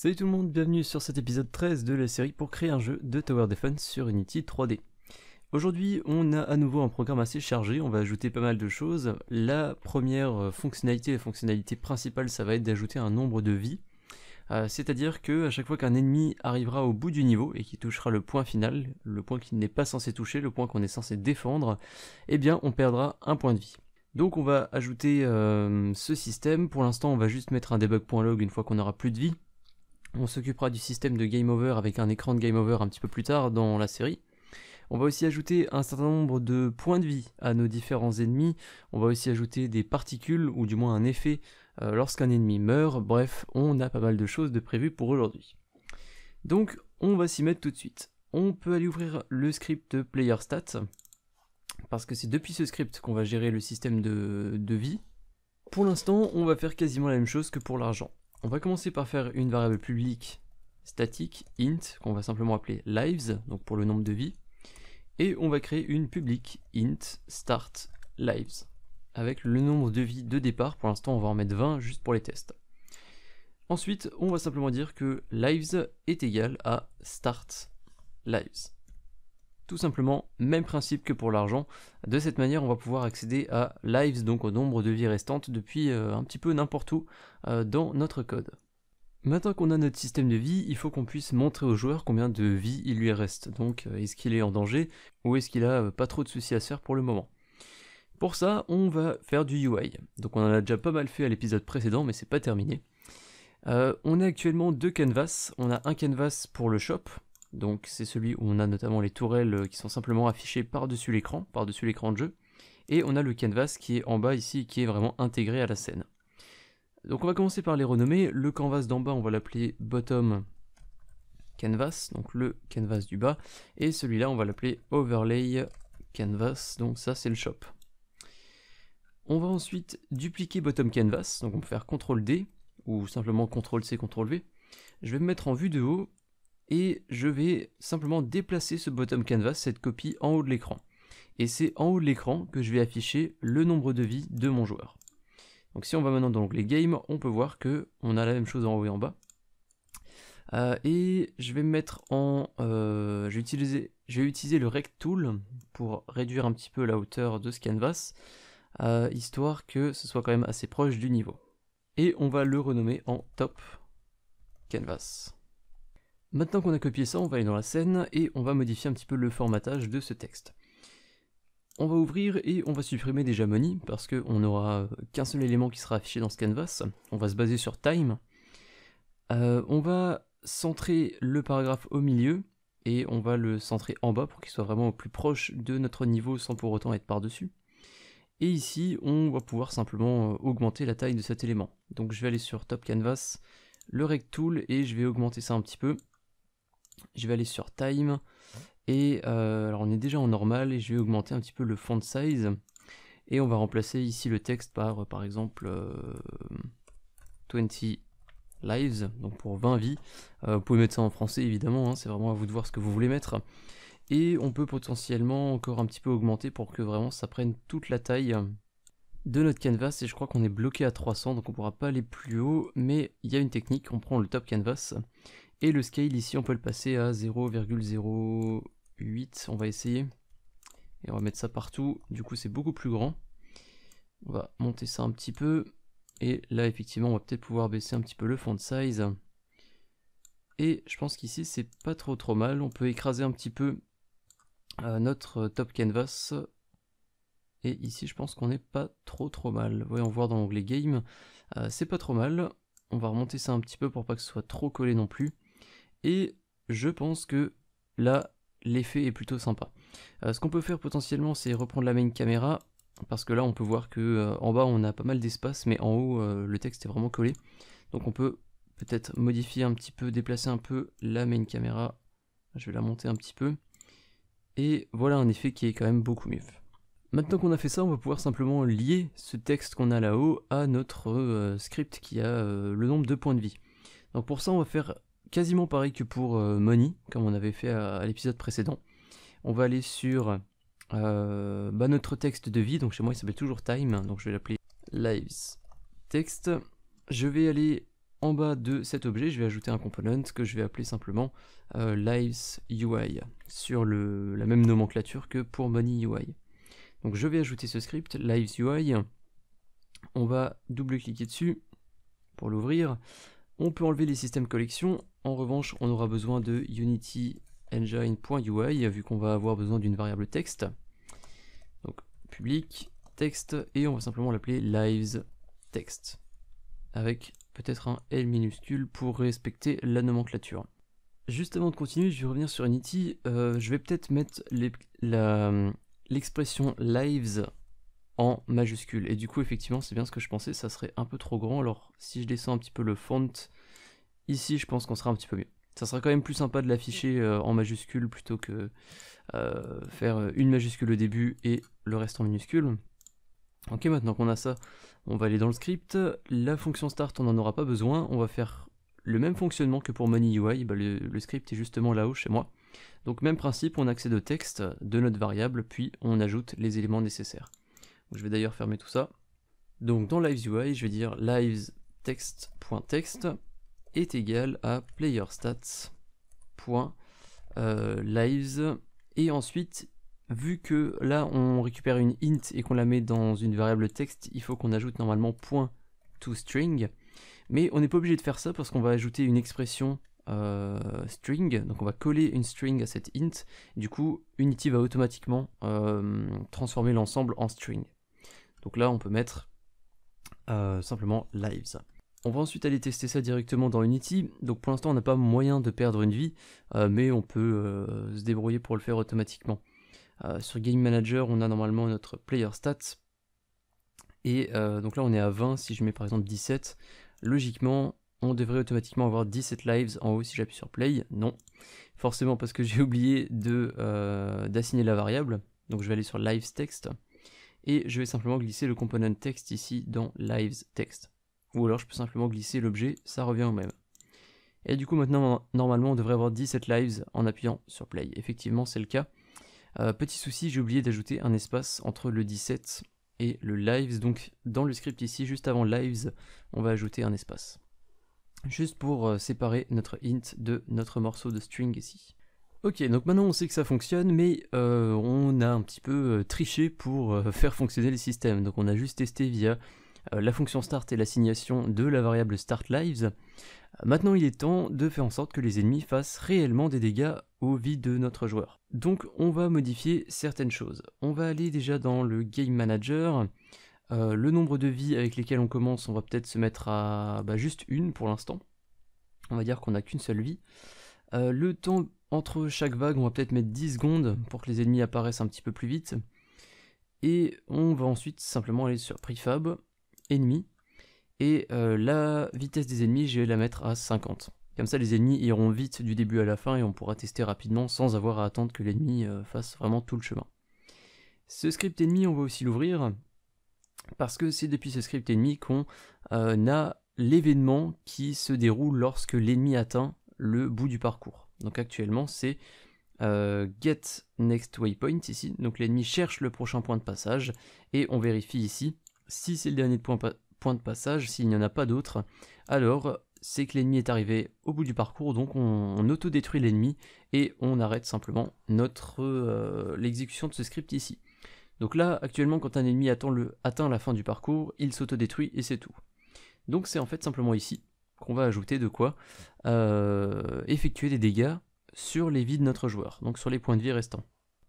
Salut tout le monde, bienvenue sur cet épisode 13 de la série pour créer un jeu de Tower Defense sur Unity 3D. Aujourd'hui, on a à nouveau un programme assez chargé, on va ajouter pas mal de choses. La première euh, fonctionnalité, la fonctionnalité principale, ça va être d'ajouter un nombre de vies. Euh, c'est-à-dire que à chaque fois qu'un ennemi arrivera au bout du niveau et qui touchera le point final, le point qu'il n'est pas censé toucher, le point qu'on est censé défendre, eh bien on perdra un point de vie. Donc on va ajouter euh, ce système, pour l'instant on va juste mettre un debug.log une fois qu'on aura plus de vie, on s'occupera du système de game over avec un écran de game over un petit peu plus tard dans la série. On va aussi ajouter un certain nombre de points de vie à nos différents ennemis. On va aussi ajouter des particules ou du moins un effet euh, lorsqu'un ennemi meurt. Bref, on a pas mal de choses de prévues pour aujourd'hui. Donc on va s'y mettre tout de suite. On peut aller ouvrir le script de stats parce que c'est depuis ce script qu'on va gérer le système de vie. Pour l'instant, on va faire quasiment la même chose que pour l'argent. On va commencer par faire une variable publique statique int qu'on va simplement appeler lives, donc pour le nombre de vies, et on va créer une publique int start lives avec le nombre de vies de départ. Pour l'instant, on va en mettre 20 juste pour les tests. Ensuite, on va simplement dire que lives est égal à start lives. Tout simplement, même principe que pour l'argent. De cette manière, on va pouvoir accéder à lives, donc au nombre de vies restantes, depuis euh, un petit peu n'importe où euh, dans notre code. Maintenant qu'on a notre système de vie, il faut qu'on puisse montrer au joueur combien de vies il lui reste. Donc, euh, est-ce qu'il est en danger ou est-ce qu'il a pas trop de soucis à se faire pour le moment Pour ça, on va faire du UI. Donc, on en a déjà pas mal fait à l'épisode précédent, mais c'est pas terminé. on a actuellement deux canvas. On a un canvas pour le shop, donc c'est celui où on a notamment les tourelles euh, qui sont simplement affichées par-dessus l'écran, par-dessus l'écran de jeu. Et on a le canvas qui est en bas ici, qui est vraiment intégré à la scène. Donc on va commencer par les renommer. Le canvas d'en bas, on va l'appeler bottom canvas, donc le canvas du bas. Et celui-là, on va l'appeler overlay canvas, donc ça c'est le shop. On va ensuite dupliquer bottom canvas, donc on peut faire CTRL D, ou simplement CTRL C, CTRL V. Je vais me mettre en vue de haut, et je vais simplement déplacer ce bottom canvas, cette copie en haut de l'écran. Et c'est en haut de l'écran que je vais afficher le nombre de vies de mon joueur. Donc si on va maintenant dans l'onglet Game, on peut voir qu'on on a la même chose en haut et en bas. Euh, et je vais mettre en... Euh, je, vais utiliser, le Rect pour réduire un petit peu la hauteur de ce canvas, euh, histoire que ce soit quand même assez proche du niveau. Et on va le renommer en Top Canvas. Maintenant qu'on a copié ça, on va aller dans la scène et on va modifier un petit peu le formatage de ce texte. On va ouvrir et on va supprimer déjà money parce qu'on n'aura qu'un seul élément qui sera affiché dans ce canvas. On va se baser sur time. Euh, on va centrer le paragraphe au milieu et on va le centrer en bas pour qu'il soit vraiment au plus proche de notre niveau sans pour autant être par-dessus. Et ici, on va pouvoir simplement euh, augmenter la taille de cet élément. Donc je vais aller sur Top Canvas, le Rect Tool et je vais augmenter ça un petit peu je vais aller sur Time. Et euh, alors on est déjà en normal et je vais augmenter un petit peu le font size. Et on va remplacer ici le texte par euh, par exemple 20 euh, lives, donc pour 20 vies. vous pouvez mettre ça en français évidemment, hein, c'est vraiment à vous de voir ce que vous voulez mettre. Et on peut potentiellement encore un petit peu augmenter pour que vraiment ça prenne toute la taille de notre canvas et je crois qu'on est bloqué à 300 donc on pourra pas aller plus haut mais il y a une technique, on prend le top canvas et le scale ici, on peut le passer à 0,08, on va essayer. Et on va mettre ça partout, du coup c'est beaucoup plus grand. On va monter ça un petit peu. Et là, effectivement, on va peut-être pouvoir baisser un petit peu le font size. Et je pense qu'ici, c'est pas trop trop mal. On peut écraser un petit peu euh, notre euh, top canvas. Et ici, je pense qu'on n'est pas trop trop mal. Voyons voir dans l'onglet game. Euh, c'est pas trop mal. On va remonter ça un petit peu pour pas que ce soit trop collé non plus. Et je pense que là, l'effet est plutôt sympa. Euh, ce qu'on peut faire potentiellement, c'est reprendre la main caméra, parce que là, on peut voir que euh, en bas, on a pas mal d'espace, mais en haut, euh, le texte est vraiment collé. Donc on peut peut-être modifier un petit peu, déplacer un peu la main caméra. Je vais la monter un petit peu. Et voilà un effet qui est quand même beaucoup mieux. Maintenant qu'on a fait ça, on va pouvoir simplement lier ce texte qu'on a là-haut à notre script qui a le nombre de points de vie. Donc pour ça, on va faire quasiment pareil que pour euh, Money, comme on avait fait à, l'épisode précédent. On va aller sur euh, bah, notre texte de vie, donc chez moi il s'appelle toujours Time, hein, donc je vais l'appeler Lives. Text. je vais aller en bas de cet objet, je vais ajouter un component que je vais appeler simplement euh, Lives UI, sur la même nomenclature que pour Money UI. Donc je vais ajouter ce script, Lives UI, on va double-cliquer dessus pour l'ouvrir, on peut enlever les systèmes collection en revanche, on aura besoin de Unity engine.ui vu qu'on va avoir besoin d'une variable texte. Donc public texte et on va simplement l'appeler lives text avec peut-être un L minuscule pour respecter la nomenclature. Juste avant de continuer, je vais revenir sur Unity. Euh, je vais peut-être mettre l'expression lives en majuscule. Et du coup, effectivement, c'est bien ce que je pensais, ça serait un peu trop grand. Alors, si je descends un petit peu le font, Ici, je pense qu'on sera un petit peu mieux. Ça sera quand même plus sympa de l'afficher euh, en majuscule plutôt que euh, faire euh, une majuscule au début et le reste en minuscule. Ok, maintenant qu'on a ça, on va aller dans le script. La fonction start, on n'en aura pas besoin. On va faire le même fonctionnement que pour MoneyUI. Bah, le, script est justement là-haut chez moi. Donc même principe, on accède au texte de notre variable, puis on ajoute les éléments nécessaires. je vais d'ailleurs fermer tout ça. Donc dans LivesUI, je vais dire lives.text.text est égal à playerstats.lives. et ensuite, vu que là on récupère une int et qu'on la met dans une variable texte, il faut qu'on ajoute normalement point .toString. Mais on n'est pas obligé de faire ça parce qu'on va ajouter une expression euh, string, donc on va coller une string à cette int, du coup Unity va automatiquement euh, transformer l'ensemble en string. Donc là on peut mettre euh, simplement lives. On va ensuite aller tester ça directement dans Unity. Donc pour l'instant, on n'a pas moyen de perdre une vie, euh, mais on peut euh, se débrouiller pour le faire automatiquement. Euh, sur Game Manager, on a normalement notre player stats. Et donc là, on est à 20. Si je mets par exemple 17, logiquement, on devrait automatiquement avoir 17 lives en haut si j'appuie sur play. Non, forcément parce que j'ai oublié d'assigner la variable. Donc je vais aller sur lives text et je vais simplement glisser le component text ici dans lives text ou alors je peux simplement glisser l'objet, ça revient au même. Et du coup maintenant normalement on devrait avoir 17 lives en appuyant sur play, effectivement c'est le cas. Euh, petit souci, j'ai oublié d'ajouter un espace entre le 17 et le lives, donc dans le script ici, juste avant lives, on va ajouter un espace. Juste pour euh, séparer notre int de notre morceau de string ici. Ok, donc maintenant on sait que ça fonctionne, mais euh, on a un petit peu triché pour faire fonctionner le système. Donc on a juste testé via euh, la fonction start et l'assignation de la variable start lives. Maintenant il est temps de faire en sorte que les ennemis fassent réellement des dégâts aux vies de notre joueur. Donc on va modifier certaines choses. On va aller déjà dans le game manager. Euh, le nombre de vies avec lesquelles on commence, on va peut-être se mettre à bah, juste une pour l'instant. On va dire qu'on n'a qu'une seule vie. Euh, le temps entre chaque vague, on va peut-être mettre 10 secondes pour que les ennemis apparaissent un petit peu plus vite. Et on va ensuite simplement aller sur Prefab ennemi Et euh, la vitesse des ennemis, je vais la mettre à 50. Comme ça, les ennemis iront vite du début à la fin et on pourra tester rapidement sans avoir à attendre que l'ennemi euh, fasse vraiment tout le chemin. Ce script ennemi, on va aussi l'ouvrir parce que c'est depuis ce script ennemi qu'on euh, a l'événement qui se déroule lorsque l'ennemi atteint le bout du parcours. Donc actuellement, c'est get next waypoint ici. Donc l'ennemi cherche le prochain point de passage et on vérifie ici si c'est le dernier point, de passage, s'il n'y en a pas d'autre, alors c'est que l'ennemi est arrivé au bout du parcours, donc on, auto-détruit l'ennemi et on arrête simplement notre euh, l'exécution de ce script ici. Donc là, actuellement, quand un ennemi atteint, la fin du parcours, il s'auto-détruit et c'est tout. Donc c'est en fait simplement ici qu'on va ajouter de quoi euh, effectuer des dégâts sur les vies de notre joueur, donc sur les points de vie restants.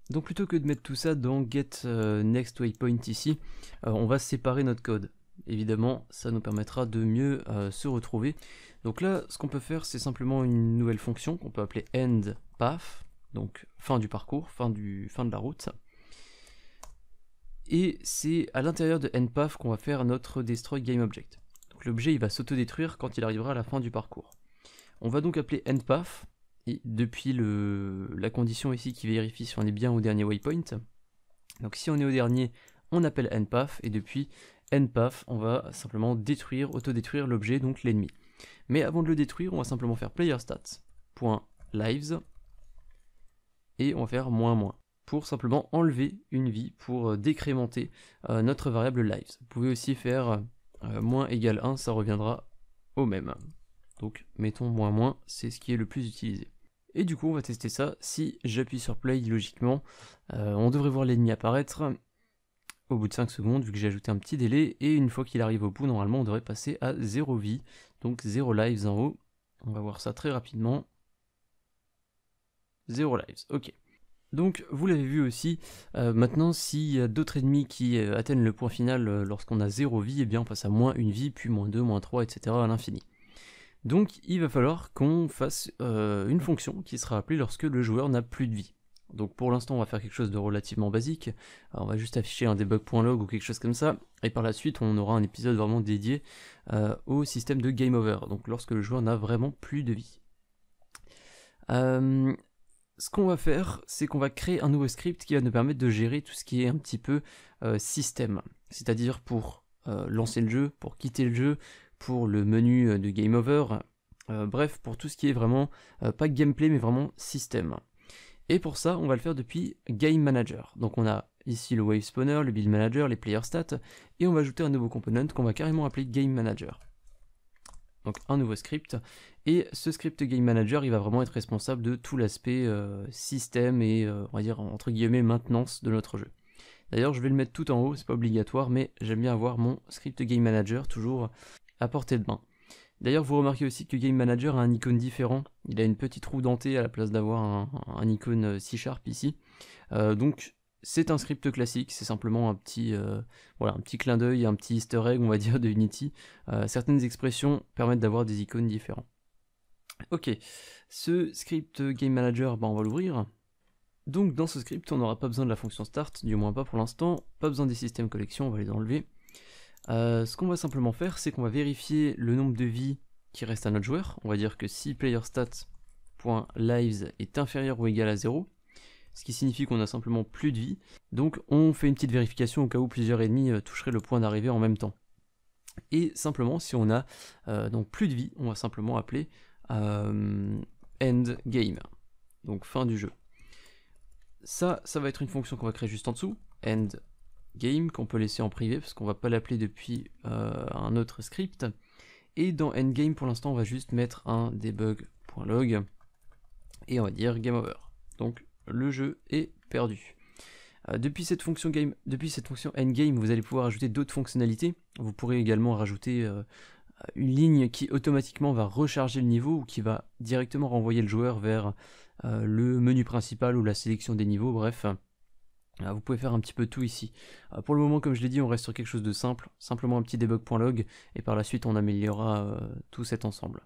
Donc plutôt que de mettre tout ça dans get euh, next waypoint ici, euh, on va séparer notre code. Évidemment, ça nous permettra de mieux euh, se retrouver. Donc là, ce qu'on peut faire, c'est simplement une nouvelle fonction qu'on peut appeler end path, donc fin du parcours, fin, du, fin de la route. Et c'est à l'intérieur de endpath qu'on va faire notre destroy game object. Donc l'objet, il va s'autodétruire quand il arrivera à la fin du parcours. On va donc appeler endpath depuis la condition ici qui vérifie si on est bien au dernier waypoint. Donc si on est au dernier, on appelle npath et depuis npath on va simplement détruire, autodétruire l'objet, donc l'ennemi. Mais avant de le détruire, on va simplement faire playerstats.lives et on va faire moins moins pour simplement enlever une vie pour euh, décrémenter euh, notre variable lives. Vous pouvez aussi faire euh, moins égale 1, ça reviendra au même. Donc mettons moins moins, c'est ce qui est le plus utilisé. Et du coup, on va tester ça. Si j'appuie sur play, logiquement, euh, on devrait voir l'ennemi apparaître au bout de 5 secondes, vu que j'ai ajouté un petit délai. Et une fois qu'il arrive au bout, normalement, on devrait passer à 0 vie, donc 0 lives en haut. On va voir ça très rapidement. 0 lives, ok. Donc vous l'avez vu aussi, euh, maintenant s'il y a d'autres ennemis qui euh, atteignent le point final lorsqu'on a 0 vie, et eh bien on passe à moins 1 vie, puis moins 2, moins 3, etc. à l'infini. Donc il va falloir qu'on fasse euh, une fonction qui sera appelée lorsque le joueur n'a plus de vie. Donc pour l'instant on va faire quelque chose de relativement basique, on va juste afficher un debug.log ou quelque chose comme ça, et par la suite on aura un épisode vraiment dédié euh, au système de game over, donc lorsque le joueur n'a vraiment plus de vie. Euh, ce qu'on va faire, c'est qu'on va créer un nouveau script qui va nous permettre de gérer tout ce qui est un petit peu système, c'est-à-dire pour lancer le jeu, pour quitter le jeu, pour le menu euh, de Game Over, euh, bref, pour tout ce qui est vraiment, euh, pas gameplay, mais vraiment système. Et pour ça, on va le faire depuis Game Manager. Donc on a ici le Wave Spawner, le Build Manager, les Player Stats, et on va ajouter un nouveau component qu'on va carrément appeler Game Manager. Donc un nouveau script, et ce script Game Manager, il va vraiment être responsable de tout l'aspect système et, on va dire, entre guillemets, maintenance de notre jeu. D'ailleurs, je vais le mettre tout en haut, c'est pas obligatoire, mais j'aime bien avoir mon script Game Manager, toujours à portée de main. D'ailleurs, vous remarquez aussi que Game Manager a un icône différent. Il a une petite roue dentée à la place d'avoir un, icône C-Sharp euh, ici. Euh, donc, c'est un script classique, c'est simplement un petit, euh, voilà, un petit clin d'œil, un petit easter egg, on va dire, de Unity. certaines expressions permettent d'avoir des icônes différents. Ok, ce script Game Manager, bah, on va l'ouvrir. Donc dans ce script, on n'aura pas besoin de la fonction start, du moins pas pour l'instant, pas besoin des systèmes collection, on va les enlever. Euh, ce qu'on va simplement faire, c'est qu'on va vérifier le nombre de vies qui reste à notre joueur. On va dire que si playerstat.lives est inférieur ou égal à 0, ce qui signifie qu'on a simplement plus de vie. Donc on fait une petite vérification au cas où plusieurs ennemis euh, toucheraient le point d'arrivée en même temps. Et simplement, si on a euh, donc plus de vie, on va simplement appeler endGame, donc fin du jeu. Ça, ça va être une fonction qu'on va créer juste en dessous, end game qu'on peut laisser en privé parce qu'on va pas l'appeler depuis euh, un autre script. Et dans endgame pour l'instant on va juste mettre un debug.log et on va dire game over. Donc le jeu est perdu. Euh, depuis cette fonction game, depuis cette fonction endgame, vous allez pouvoir ajouter d'autres fonctionnalités. Vous pourrez également rajouter euh, une ligne qui automatiquement va recharger le niveau ou qui va directement renvoyer le joueur vers le menu principal ou la sélection des niveaux, bref. Ah, vous pouvez faire un petit peu tout ici. Ah, pour le moment, comme je l'ai dit, on reste sur quelque chose de simple, simplement un petit debug.log, et par la suite on améliorera euh, tout cet ensemble.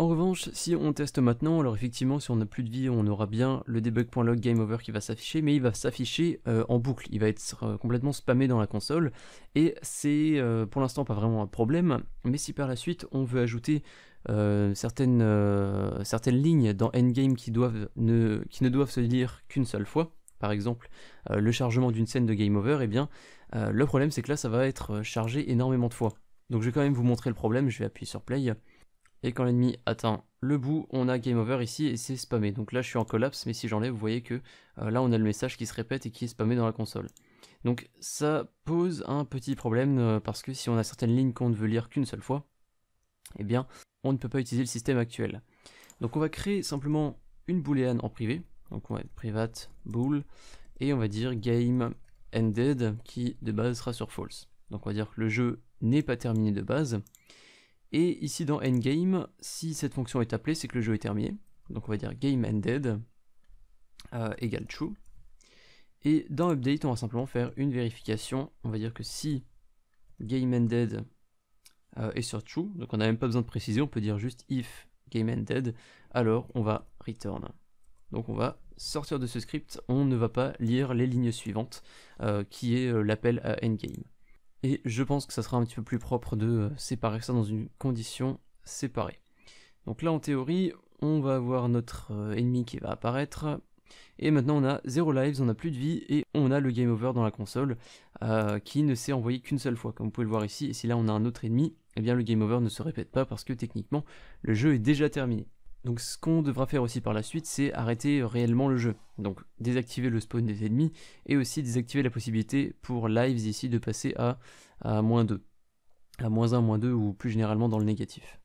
En revanche, si on teste maintenant, alors effectivement, si on n'a plus de vie, on aura bien le debug.log game over qui va s'afficher, mais il va s'afficher euh, en boucle, il va être euh, complètement spammé dans la console, et c'est pour l'instant pas vraiment un problème, mais si par la suite on veut ajouter certaines, certaines lignes dans Endgame qui, doivent ne, qui ne doivent se lire qu'une seule fois, par exemple euh, le chargement d'une scène de game over, eh bien euh, le problème c'est que là ça va être euh, chargé énormément de fois. Donc je vais quand même vous montrer le problème, je vais appuyer sur play, et quand l'ennemi atteint le bout, on a game over ici et c'est spammé. Donc là je suis en collapse, mais si j'enlève, vous voyez que là on a le message qui se répète et qui est spammé dans la console. Donc ça pose un petit problème, parce que si on a certaines lignes qu'on ne veut lire qu'une seule fois, eh bien on ne peut pas utiliser le système actuel. Donc on va créer simplement une booléenne en privé, donc on va être private bool et on va dire game ended qui de base sera sur false. Donc on va dire que le jeu n'est pas terminé de base. Et ici dans endgame, si cette fonction est appelée, c'est que le jeu est terminé. Donc on va dire game ended euh, égale true. Et dans update, on va simplement faire une vérification. On va dire que si game ended euh, est sur true, donc on n'a même pas besoin de préciser, on peut dire juste if game ended, alors on va return. Donc on va sortir de ce script, on ne va pas lire les lignes suivantes, euh, qui est euh, l'appel à endgame. Et je pense que ça sera un petit peu plus propre de euh, séparer ça dans une condition séparée. Donc là en théorie, on va avoir notre ennemi qui va apparaître, et maintenant on a 0 lives, on a plus de vie, et on a le game over dans la console, qui ne s'est envoyé qu'une seule fois, comme vous pouvez le voir ici, et si là on a un autre ennemi, eh bien le game over ne se répète pas parce que techniquement le jeu est déjà terminé. Donc ce qu'on devra faire aussi par la suite, c'est arrêter réellement le jeu. Donc désactiver le spawn des ennemis et aussi désactiver la possibilité pour lives ici de passer à, à moins 2. À moins 1, moins 2 ou plus généralement dans le négatif.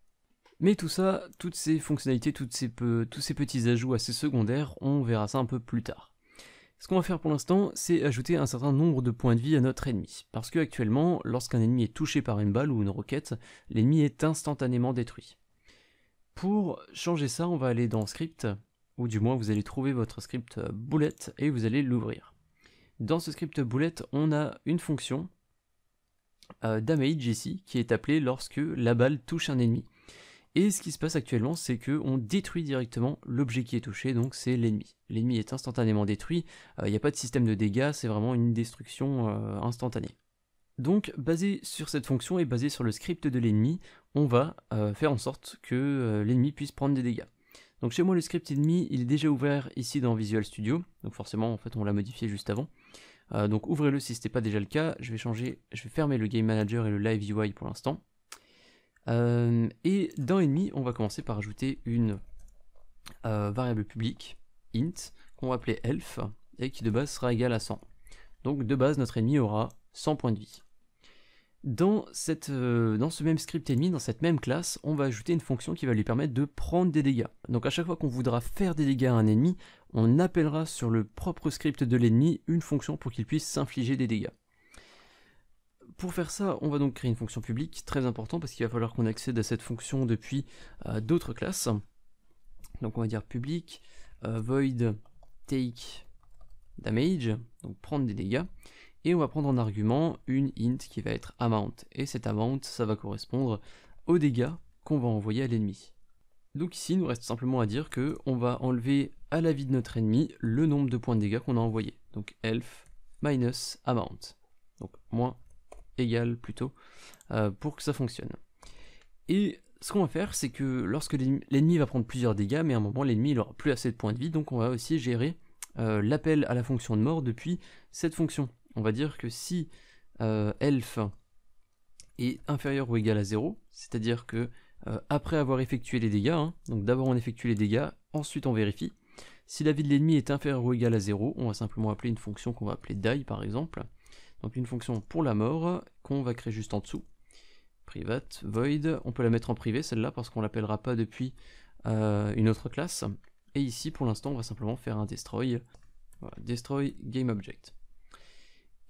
Mais tout ça, toutes ces fonctionnalités, toutes ces tous ces petits ajouts assez secondaires, on verra ça un peu plus tard. Ce qu'on va faire pour l'instant, c'est ajouter un certain nombre de points de vie à notre ennemi. Parce qu'actuellement, actuellement, lorsqu'un ennemi est touché par une balle ou une roquette, l'ennemi est instantanément détruit. Pour changer ça, on va aller dans script, ou du moins vous allez trouver votre script euh, boulette et vous allez l'ouvrir. Dans ce script boulette on a une fonction euh, damage ici qui est appelée lorsque la balle touche un ennemi. Et ce qui se passe actuellement, c'est que on détruit directement l'objet qui est touché, donc c'est l'ennemi. L'ennemi est instantanément détruit, il euh, n'y a pas de système de dégâts, c'est vraiment une destruction euh, instantanée. Donc, basé sur cette fonction et basé sur le script de l'ennemi, on va euh, faire en sorte que euh, l'ennemi puisse prendre des dégâts. Donc chez moi, le script ennemi, il est déjà ouvert ici dans Visual Studio. Donc forcément, en fait, on l'a modifié juste avant. Euh, donc ouvrez-le si ce n'était pas déjà le cas. Je vais changer, je vais fermer le Game Manager et le Live UI pour l'instant. et dans ennemi, on va commencer par ajouter une variable publique, int, qu'on va appeler elf, et qui de base sera égale à 100. Donc de base, notre ennemi aura 100 points de vie. Euh, dans, ce même script ennemi, dans cette même classe, on va ajouter une fonction qui va lui permettre de prendre des dégâts. Donc à chaque fois qu'on voudra faire des dégâts à un ennemi, on appellera sur le propre script de l'ennemi une fonction pour qu'il puisse s'infliger des dégâts. Pour faire ça, on va donc créer une fonction publique, très important parce qu'il va falloir qu'on accède à cette fonction depuis euh, d'autres classes. Donc on va dire public, euh, void take damage, donc prendre des dégâts et on va prendre en argument une int qui va être amount, et cette amount, ça va correspondre aux dégâts qu'on va envoyer à l'ennemi. Donc ici, il nous reste simplement à dire que on va enlever à la vie de notre ennemi le nombre de points de dégâts qu'on a envoyé. Donc elf minus amount, donc moins égal plutôt, euh, pour que ça fonctionne. Et ce qu'on va faire, c'est que lorsque l'ennemi va prendre plusieurs dégâts, mais à un moment l'ennemi il plus assez de points de vie, donc on va aussi gérer euh, l'appel à la fonction de mort depuis cette fonction on va dire que si elf euh, est inférieur ou égal à 0, c'est-à-dire que euh, après avoir effectué les dégâts, hein, donc d'abord on effectue les dégâts, ensuite on vérifie, si la vie de l'ennemi est inférieure ou égale à 0, on va simplement appeler une fonction qu'on va appeler die par exemple, donc une fonction pour la mort qu'on va créer juste en dessous, private, void, on peut la mettre en privé celle-là parce qu'on ne l'appellera pas depuis euh, une autre classe, et ici pour l'instant on va simplement faire un destroy, destroy game object.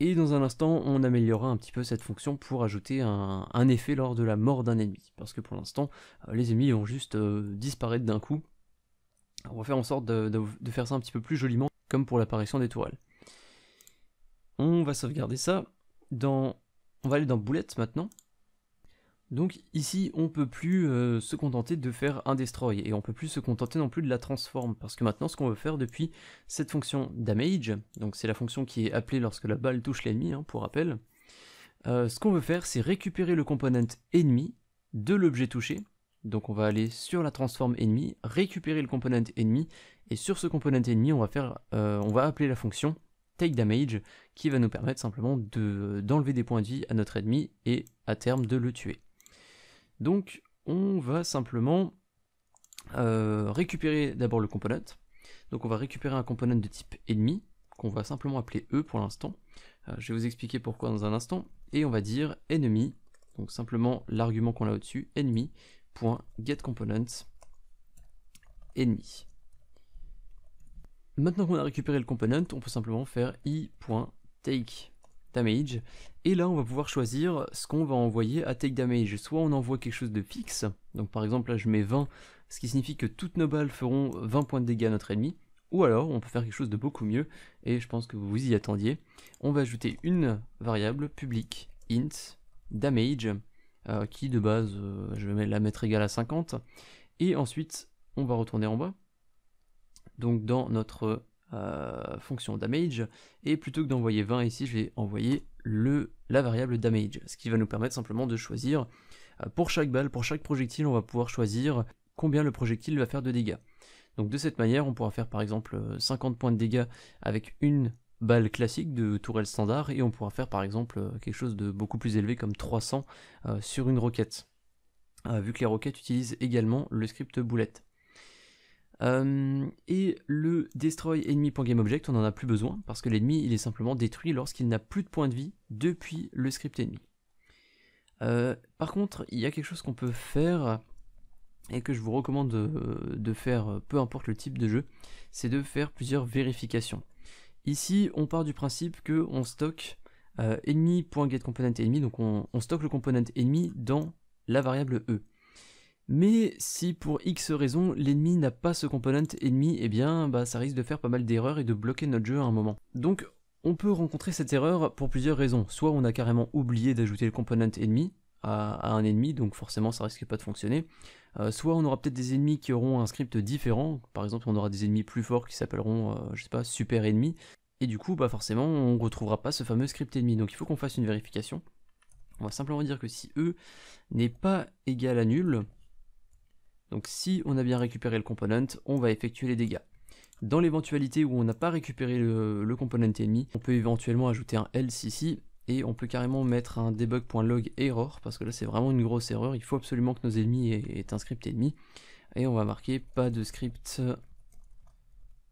Et dans un instant, on améliorera un petit peu cette fonction pour ajouter un, effet lors de la mort d'un ennemi. Parce que pour l'instant, euh, les ennemis vont juste euh, disparaître d'un coup. On va faire en sorte de, faire ça un petit peu plus joliment, comme pour l'apparition des tourelles. On va sauvegarder ça. Dans... On va aller dans Boulette maintenant. Donc ici, on peut plus euh, se contenter de faire un destroy, et on peut plus se contenter non plus de la transforme parce que maintenant, ce qu'on veut faire depuis cette fonction damage, donc c'est la fonction qui est appelée lorsque la balle touche l'ennemi, hein, pour rappel, euh, ce qu'on veut faire, c'est récupérer le component ennemi de l'objet touché, donc on va aller sur la transform ennemi, récupérer le component ennemi, et sur ce component ennemi, on va, faire, euh, on va appeler la fonction take damage, qui va nous permettre simplement d'enlever des points de vie à notre ennemi, et à terme de le tuer. Donc on va simplement euh, récupérer d'abord le component. Donc on va récupérer un component de type ennemi, qu'on va simplement appeler E pour l'instant. Euh, je vais vous expliquer pourquoi dans un instant. Et on va dire ennemi, donc simplement l'argument qu'on a au-dessus, ennemi.getComponent ennemi. Maintenant qu'on a récupéré le component, on peut simplement faire i.take damage. Et là, on va pouvoir choisir ce qu'on va envoyer à take damage. Soit on envoie quelque chose de fixe, donc par exemple là je mets 20, ce qui signifie que toutes nos balles feront 20 points de dégâts à notre ennemi. Ou alors, on peut faire quelque chose de beaucoup mieux, et je pense que vous vous y attendiez. On va ajouter une variable publique, int, damage, euh, qui de base, euh, je vais la mettre égale à 50. Et ensuite, on va retourner en bas. Donc dans notre euh, fonction damage, et plutôt que d'envoyer 20 ici, je vais envoyer le, la variable damage, ce qui va nous permettre simplement de choisir, euh, pour chaque balle, pour chaque projectile, on va pouvoir choisir combien le projectile va faire de dégâts. Donc de cette manière, on pourra faire par exemple 50 euh, points de dégâts avec une balle classique de tourelle standard, et on pourra faire par exemple quelque chose de beaucoup plus élevé comme 300 sur une roquette. vu que les roquettes utilisent également le script boulette. Euh, et le destroy on n'en a plus besoin parce que l'ennemi il est simplement détruit lorsqu'il n'a plus de points de vie depuis le script ennemi. Euh, par contre, il y a quelque chose qu'on peut faire et que je vous recommande euh, de, faire, peu importe le type de jeu, c'est de faire plusieurs vérifications. Ici, on part du principe que on stocke euh, donc on, on stocke le component ennemi dans la variable E. Mais si pour X raison l'ennemi n'a pas ce component ennemi, eh bien bah, ça risque de faire pas mal d'erreurs et de bloquer notre jeu à un moment. Donc on peut rencontrer cette erreur pour plusieurs raisons. Soit on a carrément oublié d'ajouter le component ennemi à, un ennemi, donc forcément ça risque pas de fonctionner. Euh, soit on aura peut-être des ennemis qui auront un script différent, par exemple on aura des ennemis plus forts qui s'appelleront, euh, je sais pas, super ennemi. et du coup bah forcément on retrouvera pas ce fameux script ennemi, donc il faut qu'on fasse une vérification. On va simplement dire que si E n'est pas égal à nul, donc si on a bien récupéré le component, on va effectuer les dégâts. Dans l'éventualité où on n'a pas récupéré le, component ennemi, on peut éventuellement ajouter un else ici, et on peut carrément mettre un debug.log error, parce que là c'est vraiment une grosse erreur, il faut absolument que nos ennemis aient, aient un script ennemi, et on va marquer pas de script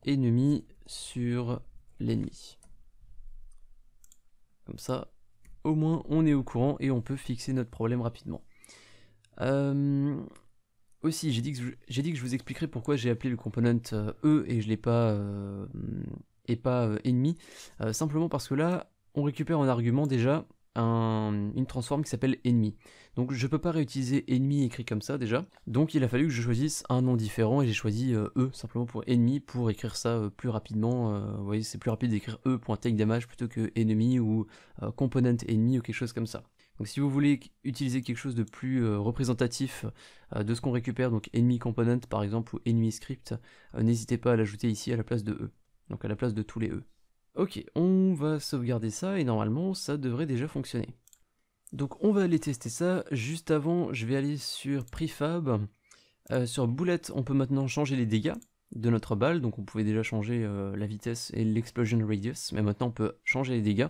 ennemi sur l'ennemi. Comme ça, au moins on est au courant et on peut fixer notre problème rapidement. Euh, aussi, j'ai dit, que je, dit que je vous expliquerai pourquoi j'ai appelé le component euh, E et je l'ai pas euh, et pas euh, ennemi, simplement parce que là, on récupère en argument déjà une transforme qui s'appelle ennemi. Donc je peux pas réutiliser ennemi écrit comme ça déjà. Donc il a fallu que je choisisse un nom différent et j'ai choisi E simplement pour ennemi pour écrire ça plus rapidement. vous voyez, c'est plus rapide d'écrire E.takeDamage plutôt que ennemi ou component ennemi ou quelque chose comme ça. Donc si vous voulez utiliser quelque chose de plus euh, représentatif euh, de ce qu'on récupère, donc enemy component par exemple ou enemy script, euh, n'hésitez pas à l'ajouter ici à la place de E, donc à la place de tous les E. Ok, on va sauvegarder ça et normalement ça devrait déjà fonctionner. Donc on va aller tester ça, juste avant je vais aller sur prefab, sur Boulette. on peut maintenant changer les dégâts de notre balle, donc on pouvait déjà changer la vitesse et l'explosion radius, mais maintenant on peut changer les dégâts.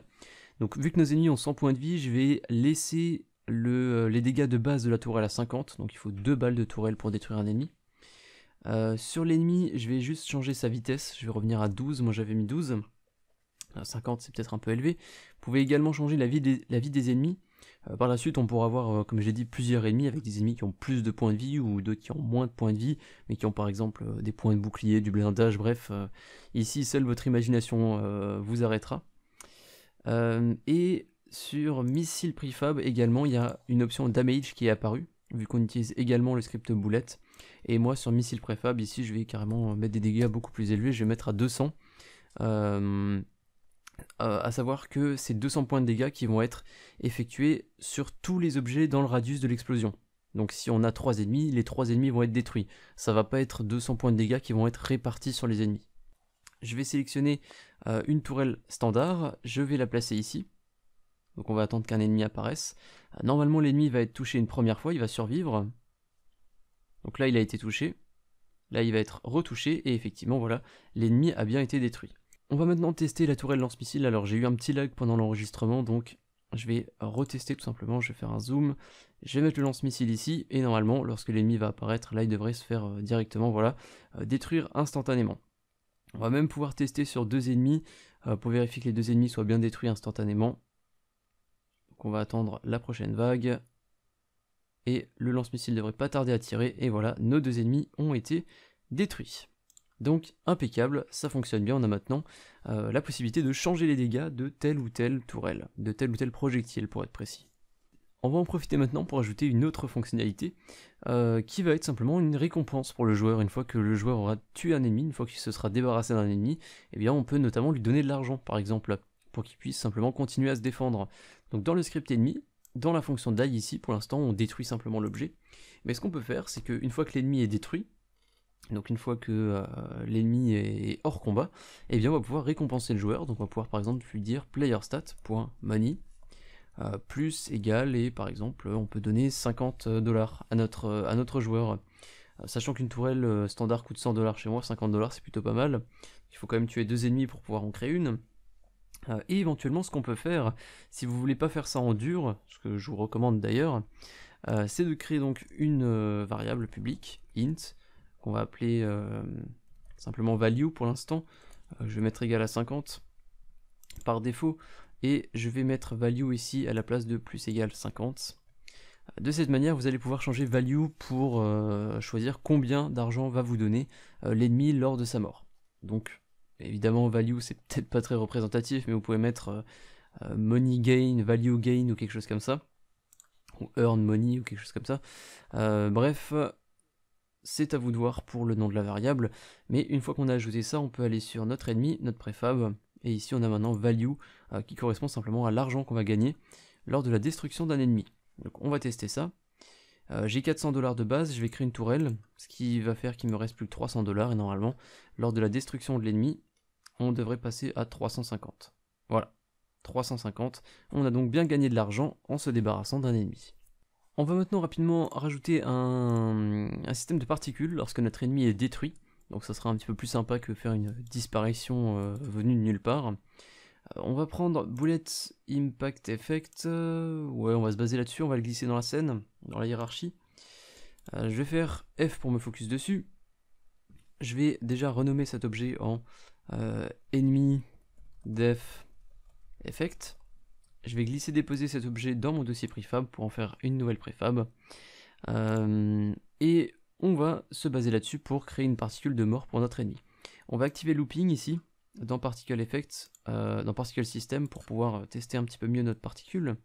Donc vu que nos ennemis ont 100 points de vie, je vais laisser euh, les dégâts de base de la tourelle à 50, donc il faut 2 balles de tourelle pour détruire un ennemi. Euh, sur l'ennemi, je vais juste changer sa vitesse, je vais revenir à 12, moi j'avais mis 12. 50 euh, c'est peut-être un peu élevé. Vous pouvez également changer la vie des, ennemis. par la suite, on pourra avoir, comme j'ai dit, plusieurs ennemis avec des ennemis qui ont plus de points de vie ou d'autres qui ont moins de points de vie, mais qui ont par exemple des points de bouclier, du blindage, bref. ici, seule votre imagination vous arrêtera. Euh, et sur Missile Prefab également, il y a une option Damage qui est apparue, vu qu'on utilise également le script boulette. Et moi sur Missile Prefab, ici je vais carrément mettre des dégâts beaucoup plus élevés, je vais mettre à 200. A euh, euh, à savoir que c'est 200 points de dégâts qui vont être effectués sur tous les objets dans le radius de l'explosion. Donc si on a 3 ennemis, les 3 ennemis vont être détruits. Ça va pas être 200 points de dégâts qui vont être répartis sur les ennemis je vais sélectionner euh, une tourelle standard, je vais la placer ici. Donc on va attendre qu'un ennemi apparaisse. Euh, normalement l'ennemi va être touché une première fois, il va survivre. Donc là il a été touché, là il va être retouché, et effectivement voilà, l'ennemi a bien été détruit. On va maintenant tester la tourelle lance-missile, alors j'ai eu un petit lag pendant l'enregistrement, donc je vais retester tout simplement, je vais faire un zoom, je vais mettre le lance-missile ici, et normalement, lorsque l'ennemi va apparaître, là, il devrait se faire euh, directement, voilà, détruire instantanément. On va même pouvoir tester sur deux ennemis euh, pour vérifier que les deux ennemis soient bien détruits instantanément. Donc on va attendre la prochaine vague. Et le lance-missile ne devrait pas tarder à tirer. Et voilà, nos deux ennemis ont été détruits. Donc impeccable, ça fonctionne bien, on a maintenant euh, la possibilité de changer les dégâts de telle ou telle tourelle, de tel ou tel projectile pour être précis. On va en profiter maintenant pour ajouter une autre fonctionnalité euh, qui va être simplement une récompense pour le joueur. Une fois que le joueur aura tué un ennemi, une fois qu'il se sera débarrassé d'un ennemi, eh bien on peut notamment lui donner de l'argent par exemple pour qu'il puisse simplement continuer à se défendre. Donc dans le script ennemi, dans la fonction die ici, pour l'instant on détruit simplement l'objet. Mais ce qu'on peut faire, c'est qu'une fois que l'ennemi est détruit, donc une fois que euh, l'ennemi est hors combat, eh bien on va pouvoir récompenser le joueur. Donc on va pouvoir par exemple lui dire playerStat.money euh, plus égal et par exemple on peut donner 50 dollars à notre, à notre joueur. Euh, sachant qu'une tourelle euh, standard coûte 100 dollars chez moi, 50 dollars c'est plutôt pas mal. Il faut quand même tuer deux ennemis pour pouvoir en créer une. et éventuellement ce qu'on peut faire, si vous voulez pas faire ça en dur, ce que je vous recommande d'ailleurs, c'est de créer donc une variable publique, int, qu'on va appeler simplement value pour l'instant. je vais mettre égal à 50 par défaut, et je vais mettre value ici à la place de plus égale 50. De cette manière, vous allez pouvoir changer value pour euh, choisir combien d'argent va vous donner euh, l'ennemi lors de sa mort. Donc, évidemment, value, c'est peut-être pas très représentatif, mais vous pouvez mettre euh, money gain, value gain ou quelque chose comme ça. Ou earn money ou quelque chose comme ça. bref, c'est à vous de voir pour le nom de la variable. Mais une fois qu'on a ajouté ça, on peut aller sur notre ennemi, notre préfab, et ici, on a maintenant value euh, qui correspond simplement à l'argent qu'on va gagner lors de la destruction d'un ennemi. Donc on va tester ça. Euh, j'ai 400 dollars de base, je vais créer une tourelle, ce qui va faire qu'il me reste plus que 300 dollars, et normalement, lors de la destruction de l'ennemi, on devrait passer à 350. Voilà, 350. On a donc bien gagné de l'argent en se débarrassant d'un ennemi. On va maintenant rapidement rajouter un système de particules lorsque notre ennemi est détruit. Donc ça sera un petit peu plus sympa que faire une disparition euh, venue de nulle part. Euh, on va prendre Bullet Impact Effect. Euh, ouais, on va se baser là-dessus, on va le glisser dans la scène, dans la hiérarchie. je vais faire F pour me focus dessus. Je vais déjà renommer cet objet en ennemi def effect. Je vais glisser déposer cet objet dans mon dossier préfab pour en faire une nouvelle préfab. et on va se baser là-dessus pour créer une particule de mort pour notre ennemi. On va activer looping ici, dans Particle Effects, euh, dans Particle System, pour pouvoir euh, tester un petit peu mieux notre particule.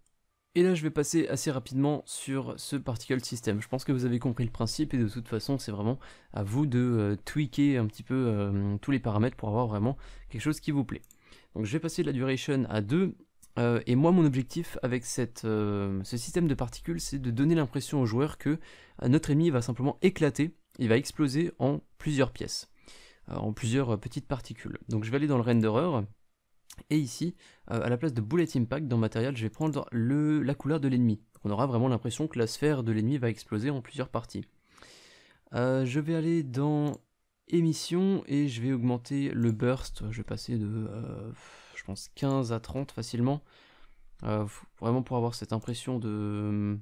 Et là, je vais passer assez rapidement sur ce Particle System. Je pense que vous avez compris le principe et de toute façon, c'est vraiment à vous de euh, tweaker un petit peu tous les paramètres pour avoir vraiment quelque chose qui vous plaît. Donc je vais passer de la duration à 2 euh, et moi, mon objectif avec euh, ce système de particules, c'est de donner l'impression au joueur que euh, notre ennemi va simplement éclater, il va exploser en plusieurs pièces, en plusieurs petites particules. Donc je vais aller dans le renderer, et ici, à la place de Bullet Impact, dans matériel, je vais prendre la couleur de l'ennemi. On aura vraiment l'impression que la sphère de l'ennemi va exploser en plusieurs parties. je vais aller dans émission, et je vais augmenter le burst, je vais passer de... 15 à 30 facilement. Euh, vraiment pour avoir cette impression de hum,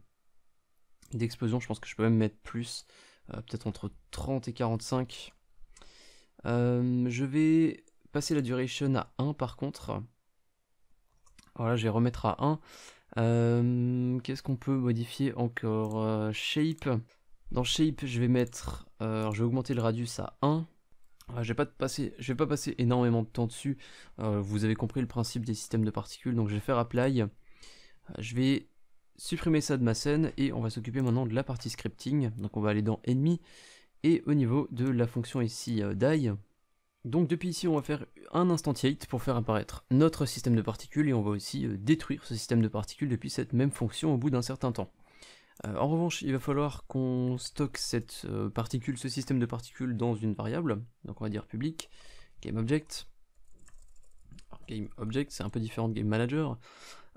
d'explosion, je pense que je peux même mettre plus, euh, peut-être entre 30 et 45. Hum, je vais passer la duration à 1 par contre. Voilà, je vais remettre à 1. Hum, qu'est-ce qu'on peut modifier encore euh, Shape. Dans Shape, je vais mettre... je vais augmenter le radius à 1 je vais pas passer, vais pas passer énormément de temps dessus. Euh, vous avez compris le principe des systèmes de particules, donc je vais faire apply. Euh, je vais supprimer ça de ma scène et on va s'occuper maintenant de la partie scripting. Donc on va aller dans ennemi et au niveau de la fonction ici euh, die. Donc depuis ici on va faire un instantiate pour faire apparaître notre système de particules et on va aussi détruire ce système de particules depuis cette même fonction au bout d'un certain temps. Euh, en revanche, il va falloir qu'on stocke cette euh, particule, ce système de particules dans une variable, donc on va dire public, GameObject. GameObject, c'est un peu différent de GameManager, manager.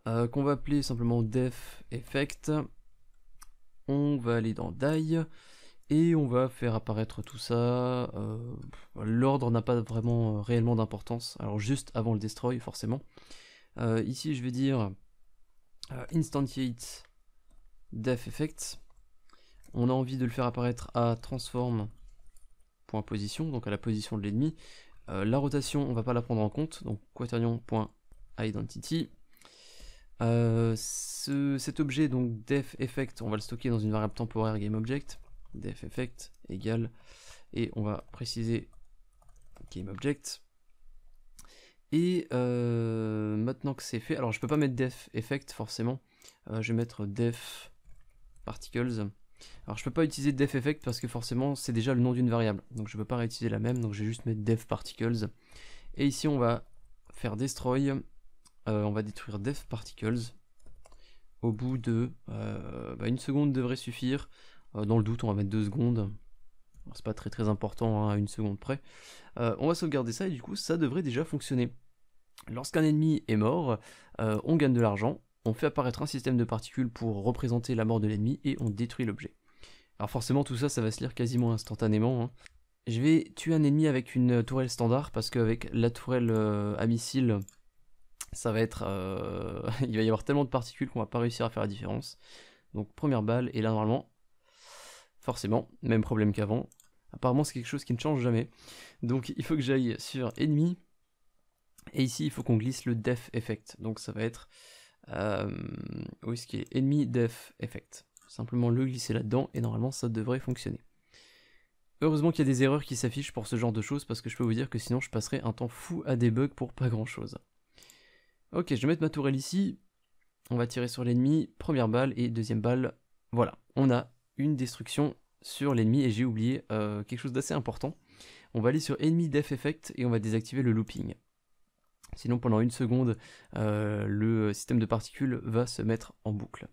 Euh, qu'on va appeler simplement def effect. On va aller dans die et on va faire apparaître tout ça. L'ordre n'a pas vraiment réellement d'importance, alors juste avant le destroy forcément. ici, je vais dire instantiate def effect. On a envie de le faire apparaître à transform.position donc à la position de l'ennemi. Euh, la rotation, on va pas la prendre en compte, donc quaternion.identity. Euh, ce, cet objet, donc def effect, on va le stocker dans une variable temporaire GameObject. Def effect égale, et on va préciser GameObject. Et euh, maintenant que c'est fait, alors je peux pas mettre def effect forcément, je vais mettre def particles. Alors je peux pas utiliser def effect parce que forcément c'est déjà le nom d'une variable. Donc je peux pas réutiliser la même, donc je vais juste mettre def particles. Et ici on va faire destroy, euh, on va détruire def particles. Au bout de euh, bah, une seconde devrait suffire. Euh, dans le doute on va mettre deux secondes. C'est pas très très important à hein, une seconde près. on va sauvegarder ça et du coup ça devrait déjà fonctionner. Lorsqu'un ennemi est mort, on gagne de l'argent on fait apparaître un système de particules pour représenter la mort de l'ennemi et on détruit l'objet. Alors forcément tout ça, ça va se lire quasiment instantanément. Hein. Je vais tuer un ennemi avec une euh, tourelle standard parce qu'avec la tourelle euh, à missile, ça va être, euh, il va y avoir tellement de particules qu'on va pas réussir à faire la différence. Donc première balle et là normalement, forcément, même problème qu'avant. Apparemment c'est quelque chose qui ne change jamais. Donc il faut que j'aille sur ennemi et ici il faut qu'on glisse le death effect. Donc ça va être est euh, ce qui est ennemi def effect. Simplement le glisser là-dedans et normalement ça devrait fonctionner. Heureusement qu'il y a des erreurs qui s'affichent pour ce genre de choses parce que je peux vous dire que sinon je passerai un temps fou à des pour pas grand chose. Ok, je vais mettre ma tourelle ici. On va tirer sur l'ennemi, première balle et deuxième balle. Voilà, on a une destruction sur l'ennemi et j'ai oublié euh, quelque chose d'assez important. On va aller sur ennemi def effect et on va désactiver le looping. Sinon, pendant une seconde, euh, le système de particules va se mettre en boucle.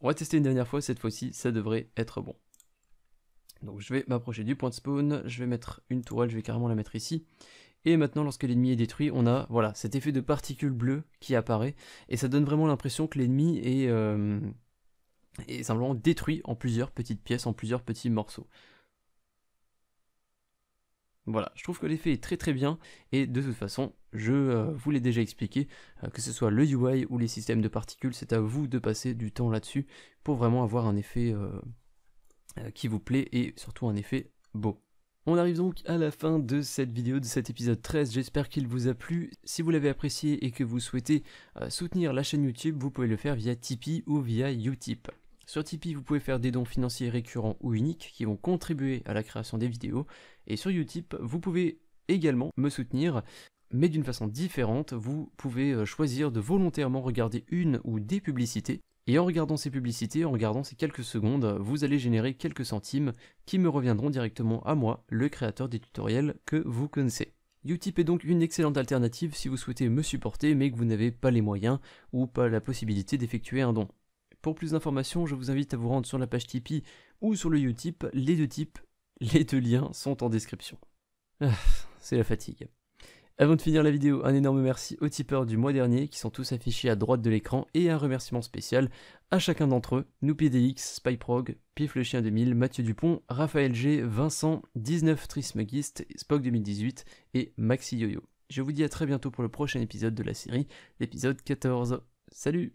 On va tester une dernière fois, cette fois-ci, ça devrait être bon. Donc je vais m'approcher du point de spawn, je vais mettre une tourelle, je vais carrément la mettre ici. Et maintenant, lorsque l'ennemi est détruit, on a voilà cet effet de particules bleues qui apparaît. Et ça donne vraiment l'impression que l'ennemi euh, est simplement détruit en plusieurs petites pièces, en plusieurs petits morceaux. Voilà, je trouve que l'effet est très très bien et de toute façon, je euh, vous l'ai déjà expliqué, euh, que ce soit le UI ou les systèmes de particules, c'est à vous de passer du temps là-dessus pour vraiment avoir un effet euh, qui vous plaît et surtout un effet beau. On arrive donc à la fin de cette vidéo, de cet épisode 13, j'espère qu'il vous a plu. Si vous l'avez apprécié et que vous souhaitez soutenir la chaîne YouTube, vous pouvez le faire via Tipeee ou via Utip. Sur Tipeee, vous pouvez faire des dons financiers récurrents ou uniques qui vont contribuer à la création des vidéos. Et sur Utip, vous pouvez également me soutenir, mais d'une façon différente. Vous pouvez euh, choisir de volontairement regarder une ou des publicités. Et en regardant ces publicités, en regardant ces quelques secondes, vous allez générer quelques centimes qui me reviendront directement à moi, le créateur des tutoriels que vous connaissez. Utip est donc une excellente alternative si vous souhaitez me supporter mais que vous n'avez pas les moyens ou pas la possibilité d'effectuer un don. Pour plus d'informations, je vous invite à vous rendre sur la page Tipeee ou sur le Utip, les deux types, les deux liens sont en description. Ah, c'est la fatigue. Avant de finir la vidéo, un énorme merci aux tipeurs du mois dernier qui sont tous affichés à droite de l'écran et un remerciement spécial à chacun d'entre eux, NoopyDX, SpyProg, Pif le Chien 2000, Mathieu Dupont, Raphaël G, Vincent, 19 Trismegist, Spock 2018 et Maxi Yoyo. Je vous dis à très bientôt pour le prochain épisode de la série, l'épisode 14. Salut